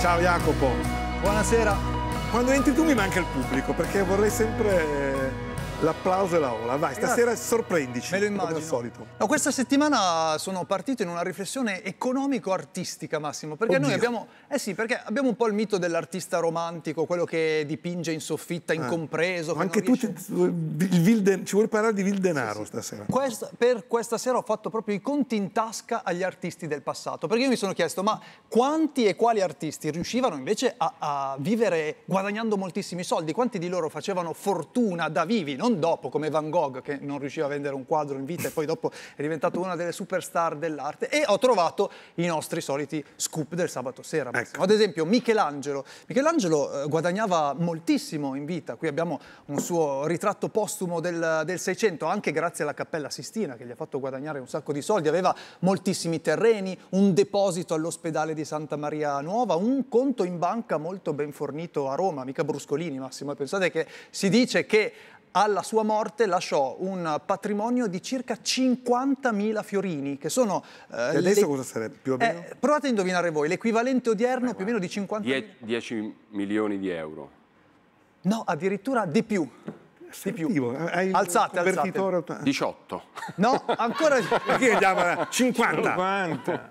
Ciao Jacopo. Buonasera. Quando entri tu mi manca il pubblico perché vorrei sempre L'applauso e la ola, vai, stasera Grazie. sorprendici. Me lo immagino. Come al solito. No, questa settimana sono partito in una riflessione economico-artistica, Massimo, perché Oddio. noi abbiamo, eh sì, perché abbiamo un po' il mito dell'artista romantico, quello che dipinge in soffitta, eh. incompreso. Eh. Anche tu riesce... ci, ci vuoi parlare di Vildenaro sì, sì. stasera? Questa, per questa sera ho fatto proprio i conti in tasca agli artisti del passato, perché io mi sono chiesto, ma quanti e quali artisti riuscivano invece a, a vivere guadagnando moltissimi soldi? Quanti di loro facevano fortuna da vivi, no? non dopo, come Van Gogh che non riusciva a vendere un quadro in vita e poi dopo è diventato una delle superstar dell'arte. E ho trovato i nostri soliti scoop del sabato sera. Ecco. Ad esempio Michelangelo. Michelangelo eh, guadagnava moltissimo in vita. Qui abbiamo un suo ritratto postumo del, del 600, anche grazie alla Cappella Sistina che gli ha fatto guadagnare un sacco di soldi. Aveva moltissimi terreni, un deposito all'ospedale di Santa Maria Nuova, un conto in banca molto ben fornito a Roma, mica bruscolini Massimo. Pensate che si dice che alla sua morte lasciò un patrimonio di circa 50.000 fiorini, che sono... Eh, e adesso le... cosa sarebbe? Più o eh, meno? Eh, provate a indovinare voi, l'equivalente odierno eh, più o meno di 50.000... Die 10 milioni di euro. No, addirittura di più. Di più. Eh, hai alzate, alzate. 18. No, ancora perché andiamo 50.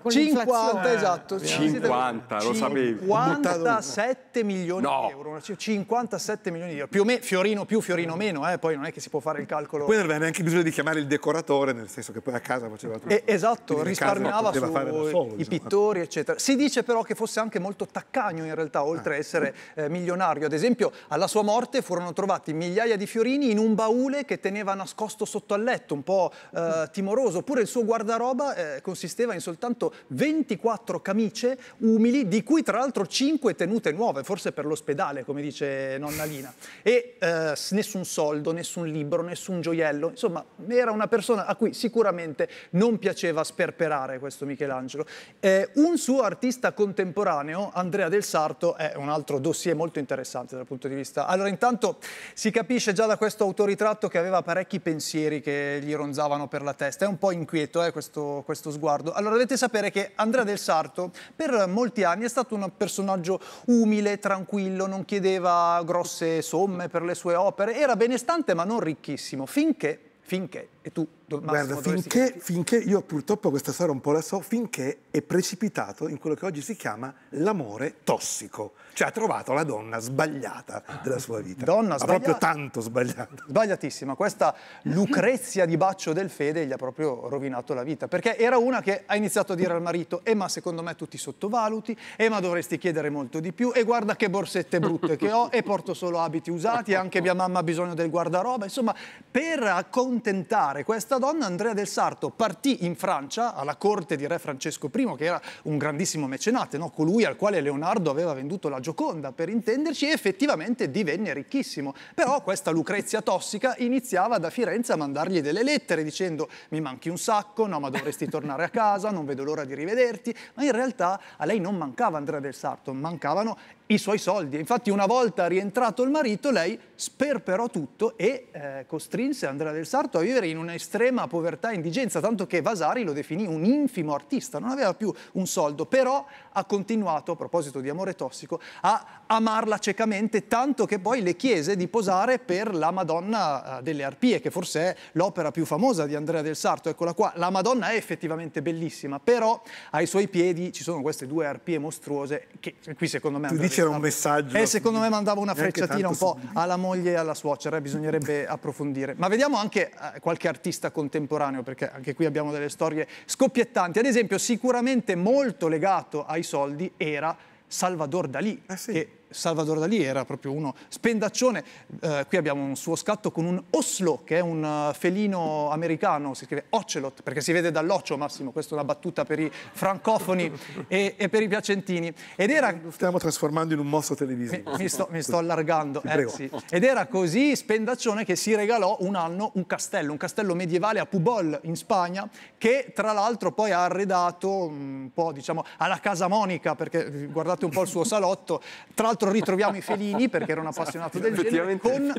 50. 50, esatto. 50, 50 lo sapevi. 57 57 milioni no. di euro, 57 milioni di euro, più o meno, fiorino più, fiorino meno, eh? poi non è che si può fare il calcolo. Poi non aveva neanche bisogno di chiamare il decoratore, nel senso che poi a casa faceva tutto. Eh, esatto, risparmiava sui diciamo. pittori, eccetera. Si dice però che fosse anche molto taccagno in realtà, oltre ah. a essere eh, milionario. Ad esempio, alla sua morte furono trovati migliaia di fiorini in un baule che teneva nascosto sotto al letto, un po' eh, timoroso. Oppure il suo guardaroba eh, consisteva in soltanto 24 camicie umili, di cui tra l'altro 5 tenute nuove forse per l'ospedale, come dice nonna Lina. E eh, nessun soldo, nessun libro, nessun gioiello. Insomma, era una persona a cui sicuramente non piaceva sperperare questo Michelangelo. Eh, un suo artista contemporaneo, Andrea del Sarto, è un altro dossier molto interessante dal punto di vista. Allora, intanto si capisce già da questo autoritratto che aveva parecchi pensieri che gli ronzavano per la testa. È un po' inquieto eh, questo, questo sguardo. Allora, dovete sapere che Andrea del Sarto per molti anni è stato un personaggio umile umile, tranquillo, non chiedeva grosse somme per le sue opere, era benestante ma non ricchissimo, finché, finché, e tu Guarda, finché, finché, io purtroppo questa storia un po' la so, finché è precipitato in quello che oggi si chiama l'amore tossico. Cioè ha trovato la donna sbagliata della sua vita. Donna ha sbagliata. proprio tanto sbagliata. Sbagliatissima. Questa Lucrezia di Baccio del Fede gli ha proprio rovinato la vita. Perché era una che ha iniziato a dire al marito, e eh, ma secondo me tu ti sottovaluti, e eh, ma dovresti chiedere molto di più, e guarda che borsette brutte che ho, e porto solo abiti usati, e anche mia mamma ha bisogno del guardaroba. Insomma, per accontentare questa donna, Andrea del Sarto, partì in Francia alla corte di re Francesco I, che era un grandissimo mecenate, no? colui al quale Leonardo aveva venduto la Gioconda, per intenderci, e effettivamente divenne ricchissimo. Però questa Lucrezia tossica iniziava da Firenze a mandargli delle lettere dicendo mi manchi un sacco, no ma dovresti tornare a casa, non vedo l'ora di rivederti, ma in realtà a lei non mancava Andrea del Sarto, mancavano i suoi soldi. Infatti una volta rientrato il marito lei sperperò tutto e eh, costrinse Andrea del Sarto a vivere in un'estrema povertà e indigenza, tanto che Vasari lo definì un infimo artista, non aveva più un soldo, però ha continuato, a proposito di amore tossico, a amarla ciecamente, tanto che poi le chiese di posare per la Madonna eh, delle Arpie, che forse è l'opera più famosa di Andrea del Sarto, eccola qua. La Madonna è effettivamente bellissima, però ai suoi piedi ci sono queste due arpie mostruose che qui secondo me... Tu c'era un messaggio. Eh, secondo me mandava una frecciatina un po' subito. alla moglie e alla suocera, eh, bisognerebbe approfondire. Ma vediamo anche eh, qualche artista contemporaneo, perché anche qui abbiamo delle storie scoppiettanti. Ad esempio, sicuramente molto legato ai soldi era Salvador Dalì, eh sì. che Salvador Dalì era proprio uno spendaccione. Eh, qui abbiamo un suo scatto con un oslo, che è un eh, felino americano, si scrive ocelot, perché si vede dall'occio Massimo, questa è una battuta per i francofoni e, e, per i piacentini. Ed era... stiamo trasformando in un mosso televisivo. Mi, mi, sto, mi sto, allargando, eh, sì. Ed era così spendaccione che si regalò un anno un castello, un castello medievale a Pubol in Spagna, che tra l'altro poi ha arredato un po' diciamo alla Casa Monica, perché guardate un po' il suo salotto, tra l'altro l'altro ritroviamo i felini perché era un appassionato del genere con,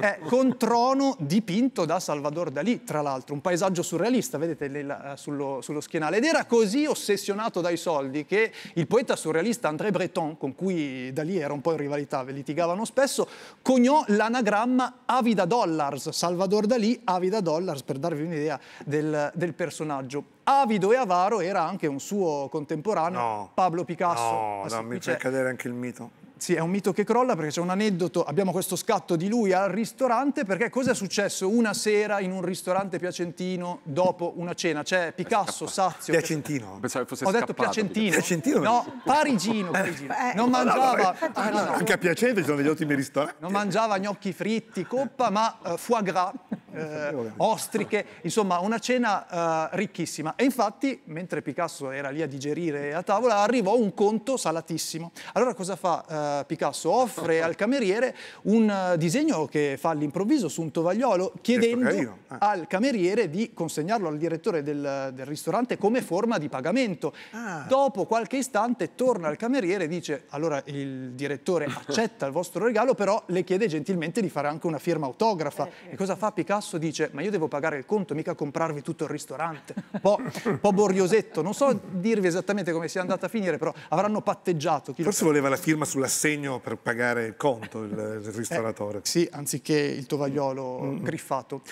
eh, con Trono dipinto da Salvador Dalì, tra l'altro, un paesaggio surrealista, vedete là, sullo, sullo schienale. Ed era così ossessionato dai soldi che il poeta surrealista André Breton, con cui Dalì era un po' in rivalità, litigavano spesso, coniò l'anagramma Avida Dollars, Salvador Dalì Avida Dollars, per darvi un'idea del, del personaggio. Avido e avaro era anche un suo contemporaneo, no, Pablo Picasso. No, no mi fa cadere anche il mito. Sì, è un mito che crolla perché c'è un aneddoto, abbiamo questo scatto di lui al ristorante perché cosa è successo una sera in un ristorante piacentino dopo una cena? C'è Picasso, Sazio... Piacentino? Pensavo fosse Ho detto piacentino. Piacentino? No, parigino. Eh, parigino. Eh, non mangiava... Eh, ah, anche a Piacente ci sono degli ottimi ristoranti. Non mangiava gnocchi fritti, coppa, ma uh, foie gras eh, ostriche, insomma una cena eh, ricchissima. E infatti, mentre Picasso era lì a digerire a tavola, arrivò un conto salatissimo. Allora cosa fa eh, Picasso? Offre al cameriere un eh, disegno che fa all'improvviso su un tovagliolo, chiedendo eh. al cameriere di consegnarlo al direttore del, del ristorante come forma di pagamento. Ah. Dopo qualche istante torna al cameriere e dice, allora il direttore accetta il vostro regalo, però le chiede gentilmente di fare anche una firma autografa. Eh, e cosa fa Picasso? basso dice ma io devo pagare il conto, mica comprarvi tutto il ristorante, un po', po', borriosetto, non so dirvi esattamente come sia andata a finire, però avranno patteggiato. Chi Forse voleva la firma sull'assegno per pagare il conto il, il eh, ristoratore. Eh, sì, anziché il tovagliolo mm -hmm. griffato.